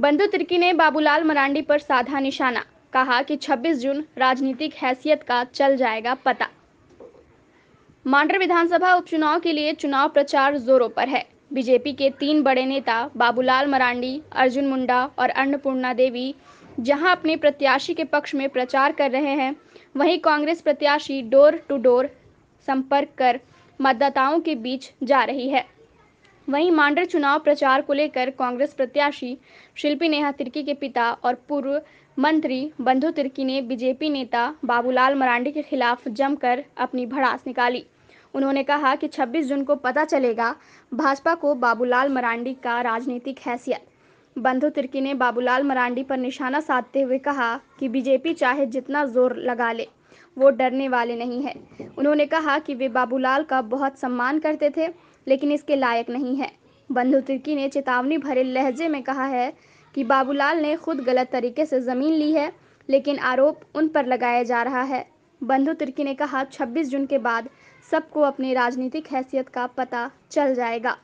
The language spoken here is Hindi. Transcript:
बंधु तिर्की ने बाबूलाल मरांडी पर साधा निशाना कहा कि 26 जून राजनीतिक हैसियत का चल जाएगा पता मांडर विधानसभा उपचुनाव के लिए चुनाव प्रचार जोरों पर है बीजेपी के तीन बड़े नेता बाबूलाल मरांडी अर्जुन मुंडा और अन्नपूर्णा देवी जहां अपने प्रत्याशी के पक्ष में प्रचार कर रहे हैं वहीं कांग्रेस प्रत्याशी डोर टू डोर संपर्क कर मतदाताओं के बीच जा रही है वहीं मांडर चुनाव प्रचार को लेकर कांग्रेस प्रत्याशी शिल्पी नेहा तिर्की के पिता और पूर्व मंत्री बंधु तिर्की ने बीजेपी नेता बाबूलाल मरांडी के खिलाफ जमकर अपनी भड़ास निकाली उन्होंने कहा कि 26 जून को पता चलेगा भाजपा को बाबूलाल मरांडी का राजनीतिक हैसियत बंधु तिर्की ने बाबूलाल मरांडी पर निशाना साधते हुए कहा कि बीजेपी चाहे जितना जोर लगा ले वो डरने वाले नहीं हैं उन्होंने कहा कि वे बाबूलाल का बहुत सम्मान करते थे लेकिन इसके लायक नहीं है बंधु तिर्की ने चेतावनी भरे लहजे में कहा है कि बाबूलाल ने खुद गलत तरीके से ज़मीन ली है लेकिन आरोप उन पर लगाया जा रहा है बंधु तिर्की ने कहा 26 जून के बाद सबको अपनी राजनीतिक हैसियत का पता चल जाएगा